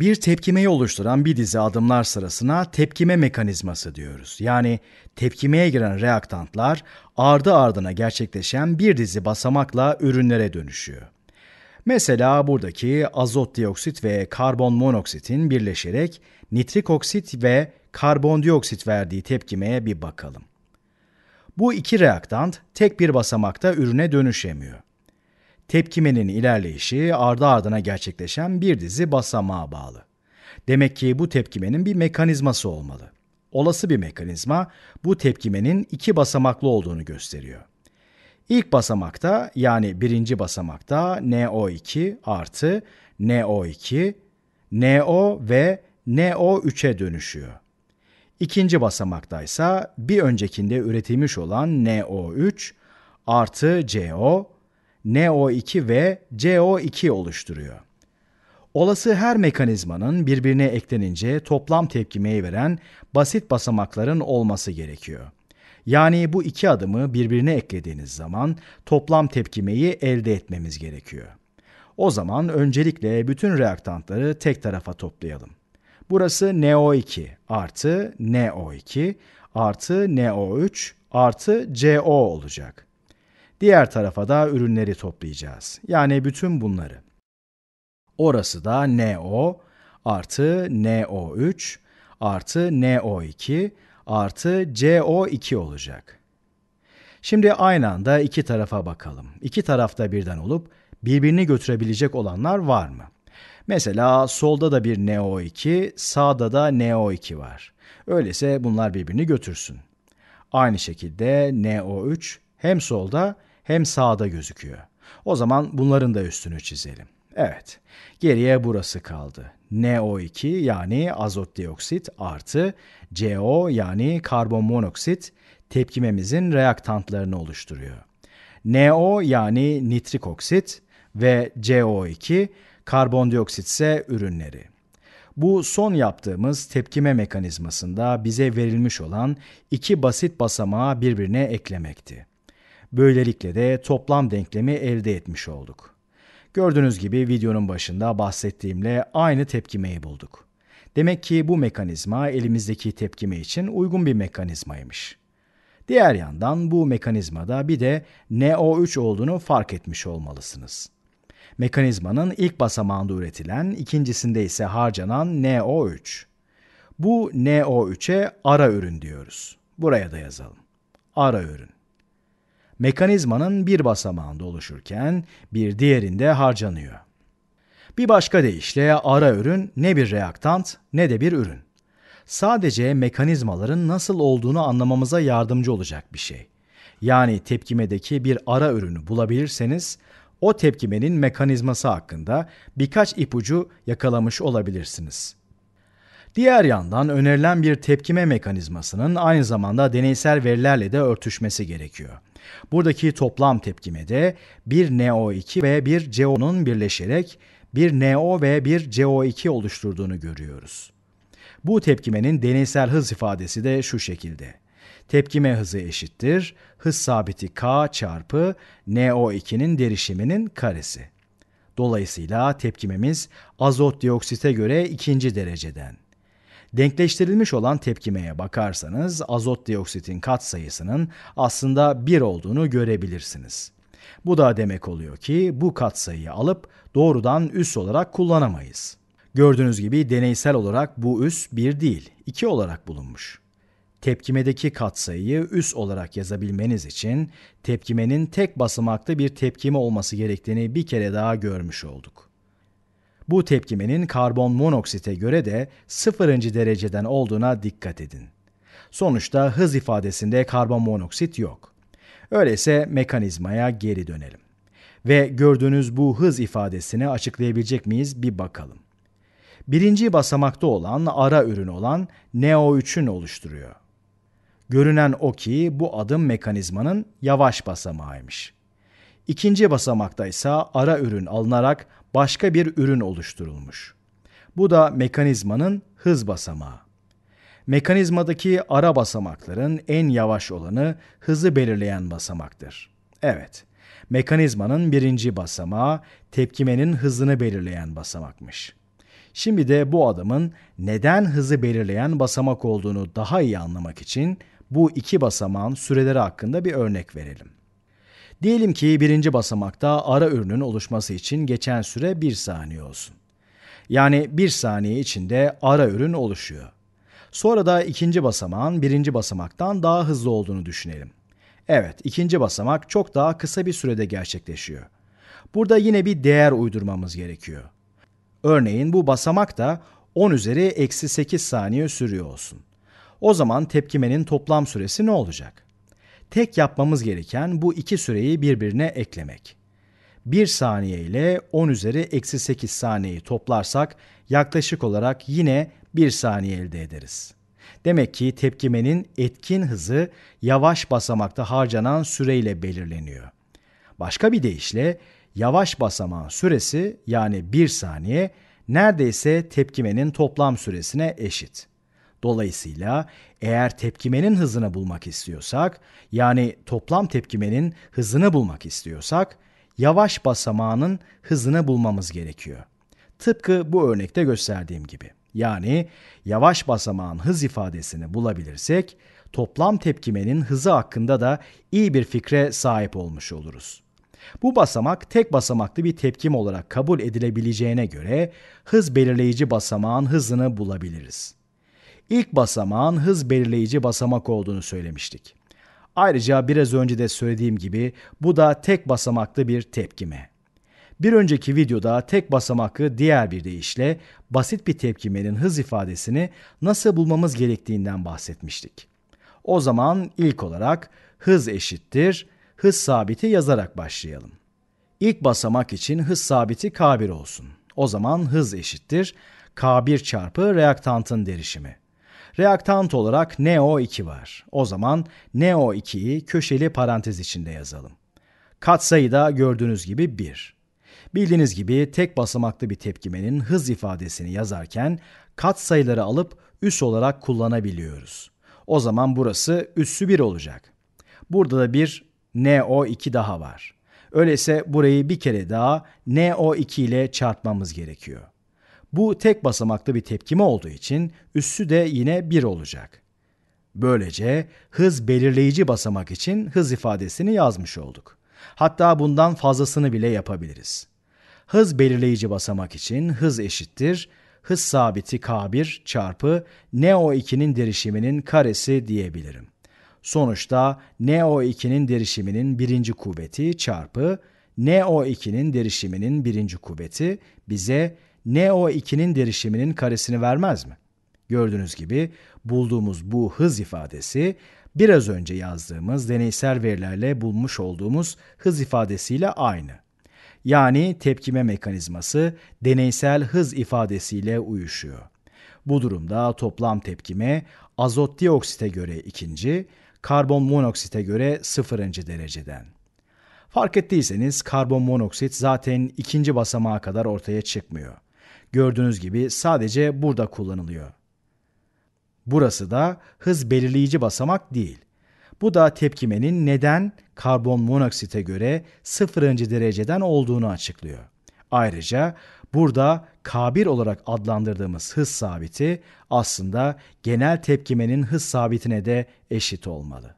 Bir tepkimeyi oluşturan bir dizi adımlar sırasına tepkime mekanizması diyoruz. Yani tepkimeye giren reaktantlar ardı ardına gerçekleşen bir dizi basamakla ürünlere dönüşüyor. Mesela buradaki azot dioksit ve karbon monoksitin birleşerek nitrik oksit ve karbondioksit verdiği tepkimeye bir bakalım. Bu iki reaktant tek bir basamakta ürüne dönüşemiyor. Tepkimenin ilerleyişi ardı ardına gerçekleşen bir dizi basamağa bağlı. Demek ki bu tepkimenin bir mekanizması olmalı. Olası bir mekanizma bu tepkimenin iki basamaklı olduğunu gösteriyor. İlk basamakta yani birinci basamakta NO2 artı NO2, NO ve NO3'e dönüşüyor. İkinci basamakta ise bir öncekinde üretilmiş olan NO3 artı CO NO2 ve CO2 oluşturuyor. Olası her mekanizmanın birbirine eklenince toplam tepkimeyi veren basit basamakların olması gerekiyor. Yani bu iki adımı birbirine eklediğiniz zaman toplam tepkimeyi elde etmemiz gerekiyor. O zaman öncelikle bütün reaktantları tek tarafa toplayalım. Burası NO2 artı NO2 artı NO3 artı CO olacak. Diğer tarafa da ürünleri toplayacağız. Yani bütün bunları. Orası da NO artı NO3 artı NO2 artı CO2 olacak. Şimdi aynı anda iki tarafa bakalım. İki tarafta birden olup birbirini götürebilecek olanlar var mı? Mesela solda da bir NO2, sağda da NO2 var. Öyleyse bunlar birbirini götürsün. Aynı şekilde NO3 hem solda hem sağda gözüküyor. O zaman bunların da üstünü çizelim. Evet, geriye burası kaldı. NO2 yani azot dioksit artı CO yani karbon monoksit tepkimemizin reaktantlarını oluşturuyor. NO yani nitrik oksit ve CO2 karbondioksit ise ürünleri. Bu son yaptığımız tepkime mekanizmasında bize verilmiş olan iki basit basamağı birbirine eklemekti. Böylelikle de toplam denklemi elde etmiş olduk. Gördüğünüz gibi videonun başında bahsettiğimle aynı tepkimeyi bulduk. Demek ki bu mekanizma elimizdeki tepkime için uygun bir mekanizmaymış. Diğer yandan bu mekanizmada bir de NO3 olduğunu fark etmiş olmalısınız. Mekanizmanın ilk basamağında üretilen, ikincisinde ise harcanan NO3. Bu NO3'e ara ürün diyoruz. Buraya da yazalım. Ara ürün mekanizmanın bir basamağında oluşurken bir diğerinde harcanıyor. Bir başka deyişle ara ürün ne bir reaktant ne de bir ürün. Sadece mekanizmaların nasıl olduğunu anlamamıza yardımcı olacak bir şey. Yani tepkimedeki bir ara ürünü bulabilirseniz o tepkimenin mekanizması hakkında birkaç ipucu yakalamış olabilirsiniz. Diğer yandan önerilen bir tepkime mekanizmasının aynı zamanda deneysel verilerle de örtüşmesi gerekiyor. Buradaki toplam tepkimede bir NO2 ve bir CO'nun birleşerek bir NO ve bir CO2 oluşturduğunu görüyoruz. Bu tepkimenin deneysel hız ifadesi de şu şekilde. Tepkime hızı eşittir hız sabiti K çarpı NO2'nin derişiminin karesi. Dolayısıyla tepkimemiz azot dioksite göre ikinci dereceden. Denkleştirilmiş olan tepkimeye bakarsanız azot dioksitin katsayısının aslında 1 olduğunu görebilirsiniz. Bu da demek oluyor ki bu katsayıyı alıp doğrudan üs olarak kullanamayız. Gördüğünüz gibi deneysel olarak bu üs 1 değil, 2 olarak bulunmuş. Tepkimedeki katsayıyı üs olarak yazabilmeniz için tepkimenin tek basamaklı bir tepkime olması gerektiğini bir kere daha görmüş olduk. Bu tepkimenin karbon monoksite göre de sıfırıncı dereceden olduğuna dikkat edin. Sonuçta hız ifadesinde karbon monoksit yok. Öyleyse mekanizmaya geri dönelim. Ve gördüğünüz bu hız ifadesini açıklayabilecek miyiz bir bakalım. Birinci basamakta olan ara ürün olan NO3'ün oluşturuyor. Görünen o ki bu adım mekanizmanın yavaş basamağıymış. İkinci basamakta ise ara ürün alınarak başka bir ürün oluşturulmuş. Bu da mekanizmanın hız basamağı. Mekanizmadaki ara basamakların en yavaş olanı hızı belirleyen basamaktır. Evet, mekanizmanın birinci basamağı tepkimenin hızını belirleyen basamakmış. Şimdi de bu adamın neden hızı belirleyen basamak olduğunu daha iyi anlamak için bu iki basamağın süreleri hakkında bir örnek verelim. Diyelim ki birinci basamakta ara ürünün oluşması için geçen süre 1 saniye olsun. Yani 1 saniye içinde ara ürün oluşuyor. Sonra da ikinci basamağın birinci basamaktan daha hızlı olduğunu düşünelim. Evet, ikinci basamak çok daha kısa bir sürede gerçekleşiyor. Burada yine bir değer uydurmamız gerekiyor. Örneğin bu basamak da 10 üzeri eksi 8 saniye sürüyor olsun. O zaman tepkimenin toplam süresi ne olacak? Tek yapmamız gereken bu iki süreyi birbirine eklemek. 1 saniye ile 10 üzeri eksi 8 saniyeyi toplarsak yaklaşık olarak yine 1 saniye elde ederiz. Demek ki tepkimenin etkin hızı yavaş basamakta harcanan süreyle belirleniyor. Başka bir deyişle yavaş basamağın süresi yani 1 saniye neredeyse tepkimenin toplam süresine eşit. Dolayısıyla eğer tepkimenin hızını bulmak istiyorsak, yani toplam tepkimenin hızını bulmak istiyorsak, yavaş basamağının hızını bulmamız gerekiyor. Tıpkı bu örnekte gösterdiğim gibi. Yani yavaş basamağın hız ifadesini bulabilirsek, toplam tepkimenin hızı hakkında da iyi bir fikre sahip olmuş oluruz. Bu basamak tek basamaklı bir tepkim olarak kabul edilebileceğine göre hız belirleyici basamağın hızını bulabiliriz. İlk basamağın hız belirleyici basamak olduğunu söylemiştik. Ayrıca biraz önce de söylediğim gibi bu da tek basamaklı bir tepkime. Bir önceki videoda tek basamaklı diğer bir deyişle basit bir tepkimenin hız ifadesini nasıl bulmamız gerektiğinden bahsetmiştik. O zaman ilk olarak hız eşittir, hız sabiti yazarak başlayalım. İlk basamak için hız sabiti K1 olsun. O zaman hız eşittir K1 çarpı reaktantın derişimi. Reaktant olarak NO2 var. O zaman NO2'yi köşeli parantez içinde yazalım. Katsayı da gördüğünüz gibi 1. Bildiğiniz gibi tek basamaklı bir tepkimenin hız ifadesini yazarken katsayıları alıp üs olarak kullanabiliyoruz. O zaman burası üssü 1 olacak. Burada da bir NO2 daha var. Öyleyse burayı bir kere daha NO2 ile çarpmamız gerekiyor. Bu tek basamaklı bir tepkime olduğu için üssü de yine 1 olacak. Böylece hız belirleyici basamak için hız ifadesini yazmış olduk. Hatta bundan fazlasını bile yapabiliriz. Hız belirleyici basamak için hız eşittir hız sabiti K1 çarpı NO2'nin derişiminin karesi diyebilirim. Sonuçta NO2'nin derişiminin birinci kuvveti çarpı NO2'nin derişiminin birinci kuvveti bize NO2'nin derişiminin karesini vermez mi? Gördüğünüz gibi bulduğumuz bu hız ifadesi biraz önce yazdığımız deneysel verilerle bulmuş olduğumuz hız ifadesiyle aynı. Yani tepkime mekanizması deneysel hız ifadesiyle uyuşuyor. Bu durumda toplam tepkime azot dioksite göre ikinci, karbon monoksite göre sıfırıncı dereceden. Fark ettiyseniz karbon monoksit zaten ikinci basamağa kadar ortaya çıkmıyor gördüğünüz gibi sadece burada kullanılıyor. Burası da hız belirleyici basamak değil. Bu da tepkimenin neden karbon monoksite göre sıfırıncı dereceden olduğunu açıklıyor. Ayrıca burada K1 olarak adlandırdığımız hız sabiti aslında genel tepkimenin hız sabitine de eşit olmalı.